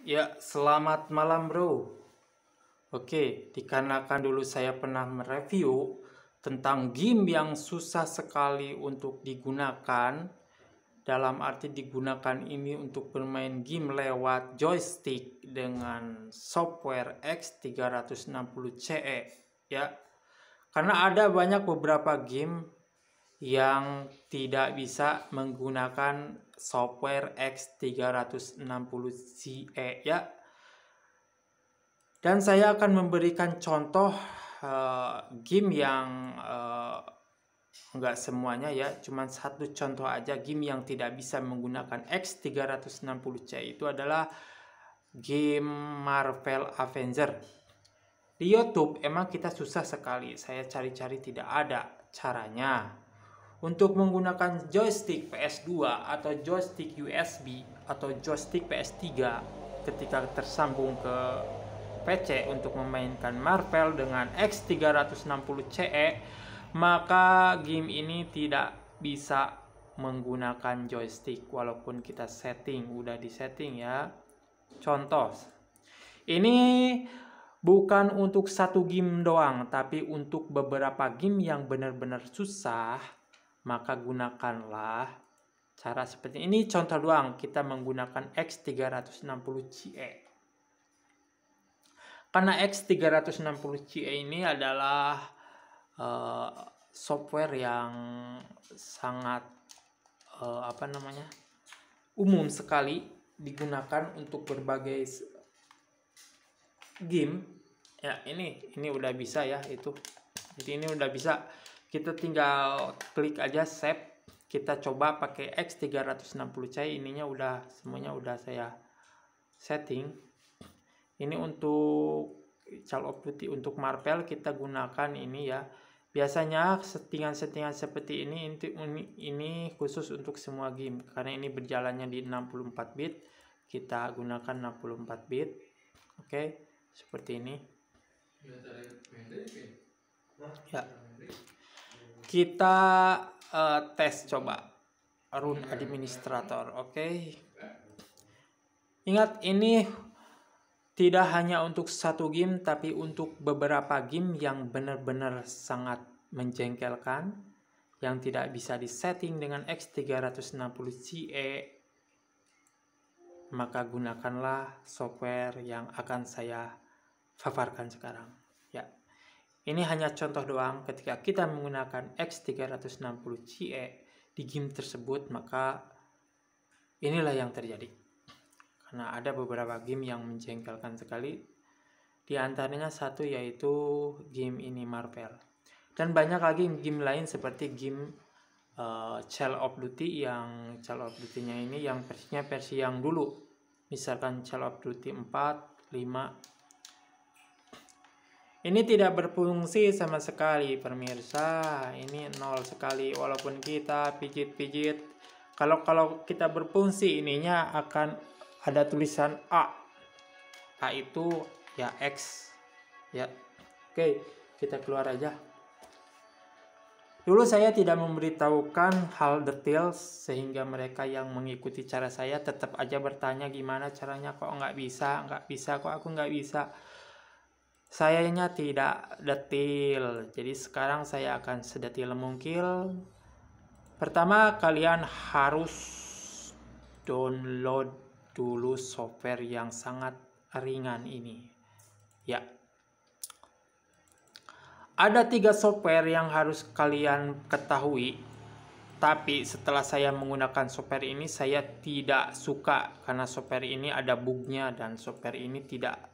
Ya, selamat malam bro. Oke, dikarenakan dulu saya pernah mereview tentang game yang susah sekali untuk digunakan, dalam arti digunakan ini untuk bermain game lewat joystick dengan software X360CE, ya. Karena ada banyak beberapa game yang tidak bisa menggunakan software X360ZE e, ya. Dan saya akan memberikan contoh uh, game yang uh, eh, nggak semuanya ya, cuman satu contoh aja game yang tidak bisa menggunakan X360C itu adalah game Marvel Avenger. Di YouTube emang kita susah sekali, saya cari-cari tidak ada caranya untuk menggunakan joystick PS2 atau joystick USB atau joystick PS3 ketika tersambung ke PC untuk memainkan Marvel dengan X360CE, maka game ini tidak bisa menggunakan joystick walaupun kita setting, udah setting ya. Contoh, ini bukan untuk satu game doang, tapi untuk beberapa game yang benar-benar susah, maka gunakanlah cara seperti ini. Ini contoh doang kita menggunakan X360CE. Karena X360CE ini adalah uh, software yang sangat uh, apa namanya? umum sekali digunakan untuk berbagai game. Ya, ini ini udah bisa ya itu. Jadi ini udah bisa kita tinggal klik aja save kita coba pakai X360C ininya udah semuanya udah saya setting ini untuk cal duty untuk marpel kita gunakan ini ya biasanya settingan-settingan seperti ini ini, ini khusus untuk semua game karena ini berjalannya di 64 bit kita gunakan 64 bit oke okay, seperti ini ya kita uh, tes coba Run administrator oke okay? ingat ini tidak hanya untuk satu game tapi untuk beberapa game yang benar-benar sangat menjengkelkan yang tidak bisa disetting dengan X360CE maka gunakanlah software yang akan saya paparkan sekarang ini hanya contoh doang ketika kita menggunakan X360CE di game tersebut maka inilah yang terjadi. Karena ada beberapa game yang menjengkelkan sekali di antaranya satu yaitu game ini Marvel. Dan banyak lagi game lain seperti game uh, Call of Duty yang Call of Duty-nya ini yang versinya versi yang dulu. Misalkan Call of Duty 4, 5, ini tidak berfungsi sama sekali pemirsa. Ini nol sekali walaupun kita pijit-pijit. Kalau kalau kita berfungsi ininya akan ada tulisan A. A itu ya X. Ya. Oke, kita keluar aja. Dulu saya tidak memberitahukan hal detail sehingga mereka yang mengikuti cara saya tetap aja bertanya gimana caranya kok nggak bisa, nggak bisa kok aku nggak bisa Sayanya tidak detil, jadi sekarang saya akan sedetil mungkin. Pertama, kalian harus download dulu software yang sangat ringan ini. Ya, ada tiga software yang harus kalian ketahui. Tapi setelah saya menggunakan software ini, saya tidak suka karena software ini ada bugnya dan software ini tidak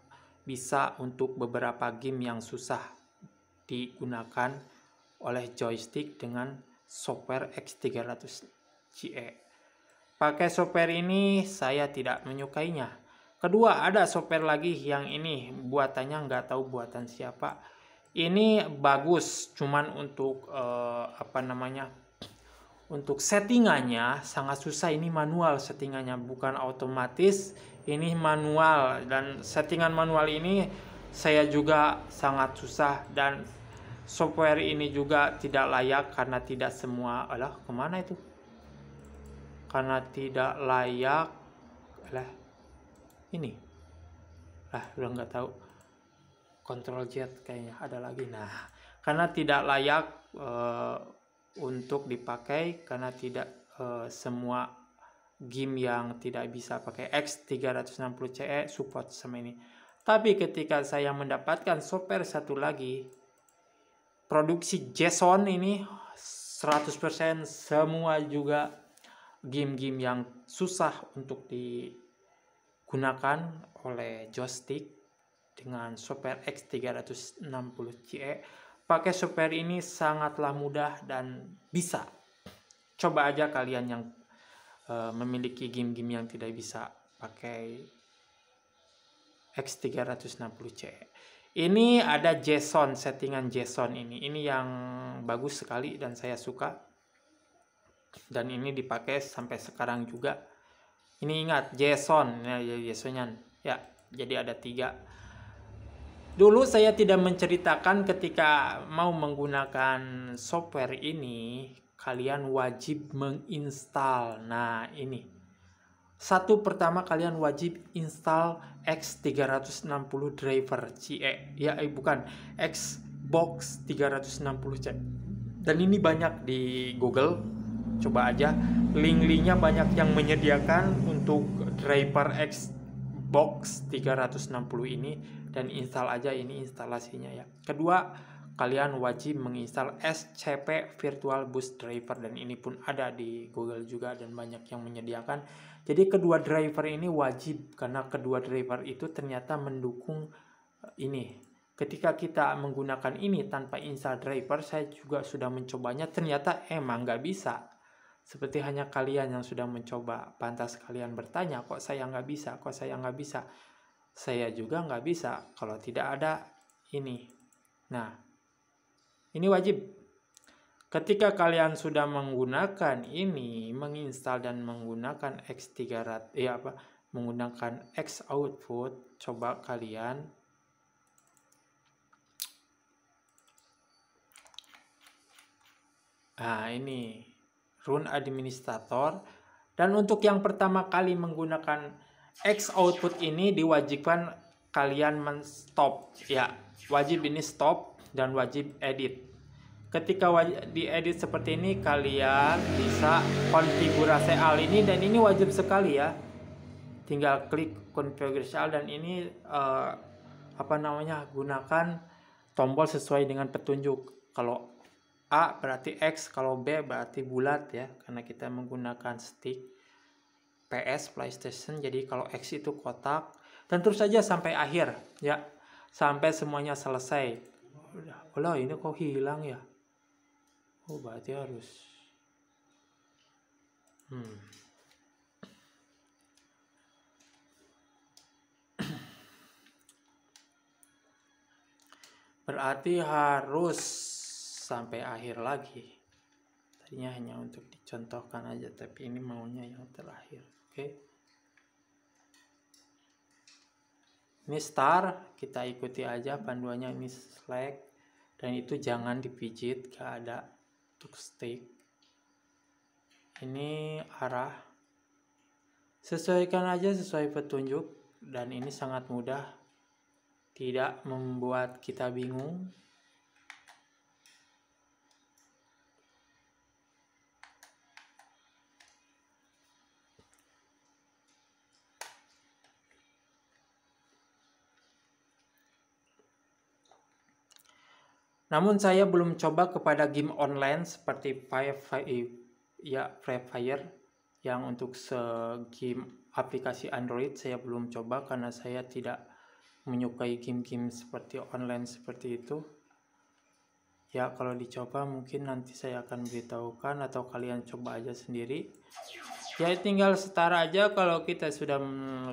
bisa untuk beberapa game yang susah digunakan oleh joystick dengan software X300CE. Pakai software ini saya tidak menyukainya. Kedua, ada software lagi yang ini buatannya nggak tahu buatan siapa. Ini bagus, cuman untuk eh, apa namanya? untuk settingannya sangat susah ini manual settingannya bukan otomatis ini manual dan settingan manual ini saya juga sangat susah dan software ini juga tidak layak karena tidak semua alah kemana itu karena tidak layak alah ini lah udah nggak tahu kontrol jet kayaknya ada lagi nah karena tidak layak uh, untuk dipakai karena tidak e, semua game yang tidak bisa pakai X360CE support sama ini. Tapi ketika saya mendapatkan software satu lagi, produksi JSON ini 100% semua juga game-game yang susah untuk digunakan oleh joystick dengan software X360CE Pakai spare ini sangatlah mudah dan bisa. Coba aja kalian yang uh, memiliki game-game yang tidak bisa pakai X360C. Ini ada JSON, settingan JSON ini. Ini yang bagus sekali dan saya suka. Dan ini dipakai sampai sekarang juga. Ini ingat, JSON. Ya, json ya, ya, jadi ada tiga Dulu saya tidak menceritakan ketika mau menggunakan software ini, kalian wajib menginstal. Nah, ini. Satu pertama kalian wajib install X360 driver CE. Ya, eh, bukan Xbox 360 CE. Dan ini banyak di Google. Coba aja link-linknya banyak yang menyediakan untuk driver X box 360 ini dan install aja ini instalasinya ya. Kedua, kalian wajib menginstal SCP Virtual Boost Driver dan ini pun ada di Google juga dan banyak yang menyediakan. Jadi kedua driver ini wajib karena kedua driver itu ternyata mendukung eh, ini. Ketika kita menggunakan ini tanpa install driver, saya juga sudah mencobanya ternyata emang nggak bisa seperti hanya kalian yang sudah mencoba, pantas kalian bertanya, kok saya nggak bisa, kok saya nggak bisa. Saya juga nggak bisa kalau tidak ada ini. Nah, ini wajib. Ketika kalian sudah menggunakan ini, menginstal dan menggunakan X300, ya eh apa, menggunakan X output, coba kalian Nah, ini run administrator. Dan untuk yang pertama kali menggunakan X output ini diwajibkan kalian men-stop. Ya, wajib ini stop dan wajib edit. Ketika di edit seperti ini kalian bisa konfigurasi al ini dan ini wajib sekali ya. Tinggal klik konfigurasi al dan ini uh, apa namanya gunakan tombol sesuai dengan petunjuk. Kalau A berarti X, kalau B berarti bulat ya, karena kita menggunakan stick PS PlayStation. Jadi kalau X itu kotak dan terus saja sampai akhir ya, sampai semuanya selesai. Udah, ini kok hilang ya? Oh, berarti harus Hmm. Berarti harus sampai akhir lagi tadinya hanya untuk dicontohkan aja tapi ini maunya yang terakhir oke okay? ini star kita ikuti aja panduannya ini slack dan itu jangan dipijit gak ada untuk stick ini arah sesuaikan aja sesuai petunjuk dan ini sangat mudah tidak membuat kita bingung Namun saya belum coba kepada game online seperti Fire, Fire ya Free Fire yang untuk se game aplikasi Android saya belum coba karena saya tidak menyukai game-game seperti online seperti itu. Ya, kalau dicoba mungkin nanti saya akan beritahukan atau kalian coba aja sendiri. Ya, tinggal setara aja kalau kita sudah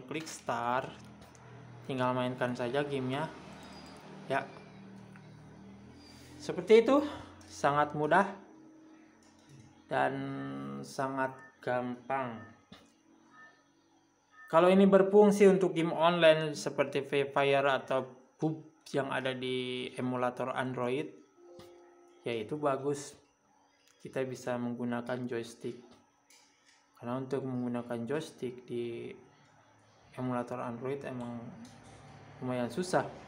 klik start. Tinggal mainkan saja gamenya. Ya, seperti itu, sangat mudah dan sangat gampang. Kalau ini berfungsi untuk game online seperti Free Fire atau PUBG yang ada di emulator Android, yaitu bagus. Kita bisa menggunakan joystick. Karena untuk menggunakan joystick di emulator Android emang lumayan susah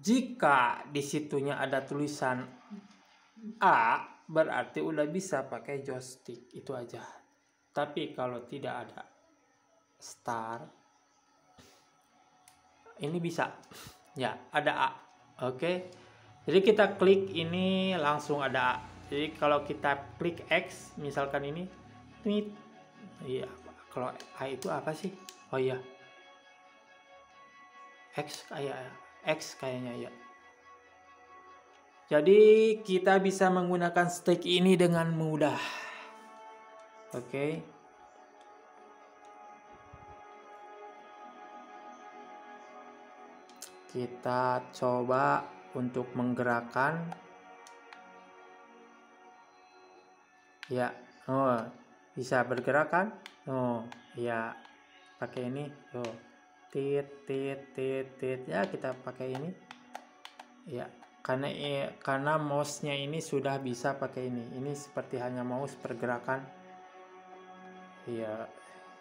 Jika di ada tulisan A, berarti udah bisa pakai joystick itu aja. Tapi kalau tidak ada star, ini bisa. Ya, ada A. Oke. Jadi kita klik ini langsung ada A. Jadi kalau kita klik X, misalkan ini, tweet iya. Kalau A itu apa sih? Oh iya, X kayak ya. X kayaknya ya. Jadi kita bisa menggunakan stick ini dengan mudah. Oke. Okay. Kita coba untuk menggerakkan. Ya, oh, bisa bergerak kan? Oh, ya. Pakai ini. Oh tit tit tit tit ya kita pakai ini ya karena karena mouse-nya ini sudah bisa pakai ini ini seperti hanya mouse pergerakan ya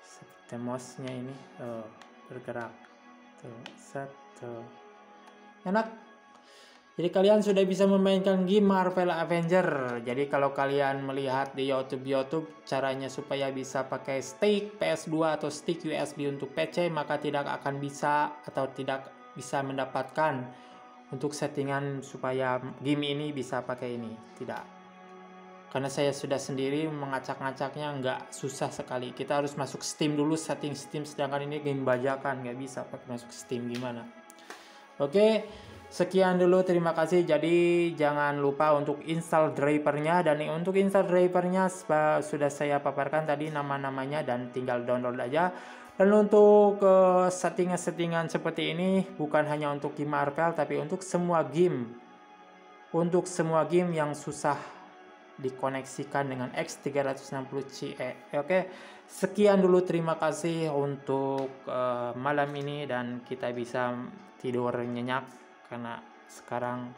seperti mouse-nya ini oh, bergerak tuh satu enak jadi kalian sudah bisa memainkan game Marvel Avenger. Jadi kalau kalian melihat di YouTube YouTube caranya supaya bisa pakai stick PS2 atau stick USB untuk PC maka tidak akan bisa atau tidak bisa mendapatkan untuk settingan supaya game ini bisa pakai ini. Tidak. Karena saya sudah sendiri mengacak-ngacaknya nggak susah sekali. Kita harus masuk Steam dulu setting Steam sedangkan ini game bajakan nggak bisa pakai masuk Steam gimana. Oke. Okay. Sekian dulu, terima kasih. Jadi jangan lupa untuk install drivernya dan untuk install drivernya sudah saya paparkan tadi nama-namanya dan tinggal download aja. Dan untuk eh, settingan-settingan seperti ini bukan hanya untuk game Marvel tapi untuk semua game. Untuk semua game yang susah dikoneksikan dengan X360CE. Oke, sekian dulu terima kasih untuk uh, malam ini dan kita bisa tidur nyenyak karena sekarang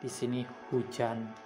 di sini hujan